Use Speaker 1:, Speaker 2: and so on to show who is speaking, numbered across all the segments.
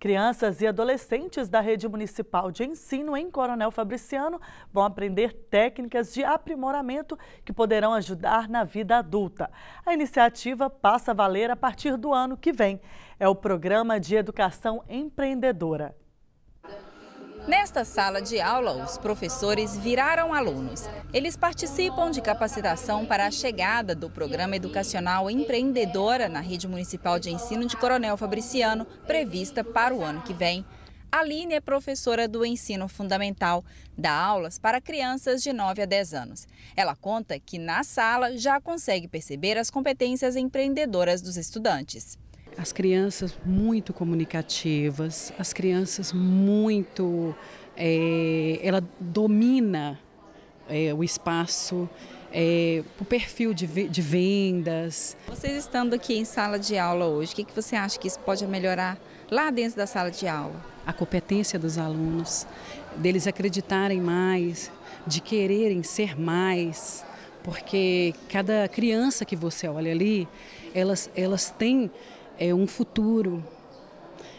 Speaker 1: Crianças e adolescentes da rede municipal de ensino em Coronel Fabriciano vão aprender técnicas de aprimoramento que poderão ajudar na vida adulta. A iniciativa passa a valer a partir do ano que vem. É o Programa de Educação Empreendedora.
Speaker 2: Nesta sala de aula, os professores viraram alunos. Eles participam de capacitação para a chegada do Programa Educacional Empreendedora na Rede Municipal de Ensino de Coronel Fabriciano, prevista para o ano que vem. Aline é professora do ensino fundamental, dá aulas para crianças de 9 a 10 anos. Ela conta que na sala já consegue perceber as competências empreendedoras dos estudantes
Speaker 3: as crianças muito comunicativas, as crianças muito. É, ela domina
Speaker 2: é, o espaço, é, o perfil de, de, vendas. Vocês estando aqui em sala de aula hoje, o que, que você acha que isso pode melhorar lá dentro da sala de aula? A competência dos alunos, deles acreditarem mais,
Speaker 3: de quererem ser mais, porque cada criança que você olha ali, elas, elas têm é um futuro.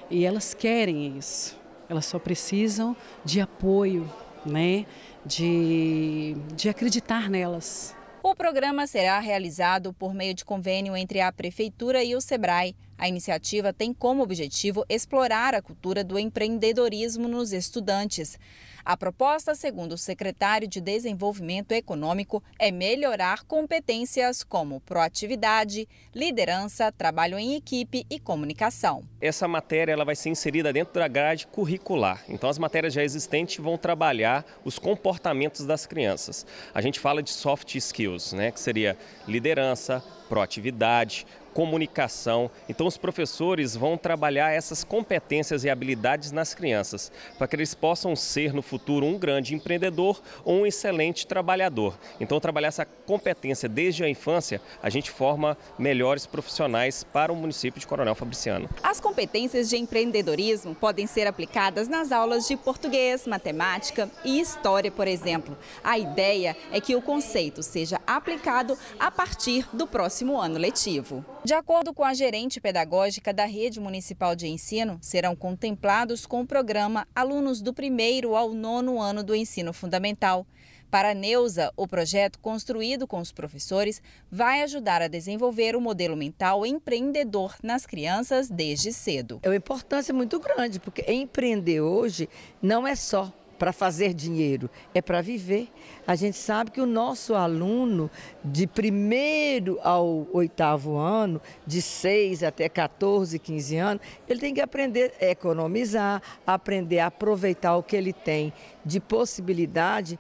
Speaker 3: E elas querem isso. Elas só precisam de apoio, né? de, de acreditar nelas.
Speaker 2: O programa será realizado por meio de convênio entre a Prefeitura e o SEBRAE, a iniciativa tem como objetivo explorar a cultura do empreendedorismo nos estudantes. A proposta, segundo o secretário de Desenvolvimento Econômico, é melhorar competências como proatividade, liderança, trabalho em equipe e comunicação.
Speaker 4: Essa matéria ela vai ser inserida dentro da grade curricular. Então, as matérias já existentes vão trabalhar os comportamentos das crianças. A gente fala de soft skills, né, que seria liderança, proatividade, comunicação. Então, os professores vão trabalhar essas competências e habilidades nas crianças, para que eles possam ser no futuro um grande empreendedor ou um excelente trabalhador. Então, trabalhar essa competência desde a infância, a gente forma melhores profissionais para o município de Coronel Fabriciano.
Speaker 2: As competências de empreendedorismo podem ser aplicadas nas aulas de português, matemática e história, por exemplo. A ideia é que o conceito seja aplicado a partir do próximo próximo ano letivo. De acordo com a gerente pedagógica da Rede Municipal de Ensino, serão contemplados com o programa alunos do primeiro ao nono ano do ensino fundamental. Para Neuza, o projeto construído com os professores vai ajudar a desenvolver o modelo mental empreendedor nas crianças desde cedo. É uma importância muito
Speaker 1: grande, porque empreender hoje não é só para fazer dinheiro, é para viver. A gente sabe que o nosso aluno, de primeiro ao oitavo ano, de 6 até 14, 15 anos, ele tem que aprender a economizar, aprender a aproveitar o que ele tem de possibilidade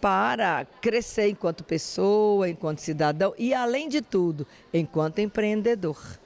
Speaker 1: para crescer enquanto pessoa, enquanto cidadão e, além de tudo, enquanto empreendedor.